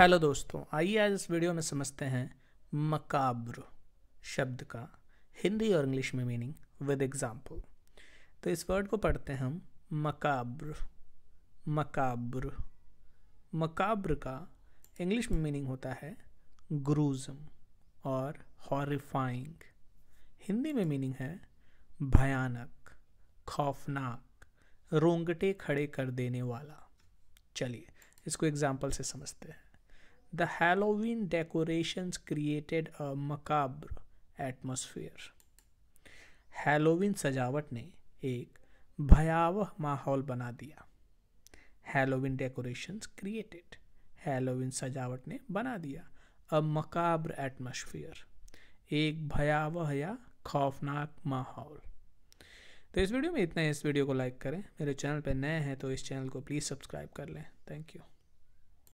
Hello दोस्तों आइए आज इस वीडियो में समझते हैं मकाब्र शब्द का हिंदी और इंग्लिश में मीनिंग विद एग्जाम्पल तो इस वर्ड को पढ़ते हैं हम मकाब्र मकाब्र मकाब्र का इंग्लिश में मीनिंग होता है ग्रूजम और हॉरिफाइंग हिंदी में मीनिंग है भयानक खौफनाक रोंगटे खड़े कर देने वाला चलिए इसको एग्जाम्पल से समझते हैं The Halloween decorations created a macabre atmosphere. Halloween सजावट ने एक भयावह माहौल बना दिया Halloween decorations created. Halloween सजावट ने बना दिया a macabre atmosphere. एक भयावह या खौफनाक माहौल तो इस वीडियो में इतना ही इस वीडियो को लाइक करें मेरे चैनल पर नए हैं तो इस चैनल को प्लीज़ सब्सक्राइब कर लें थैंक यू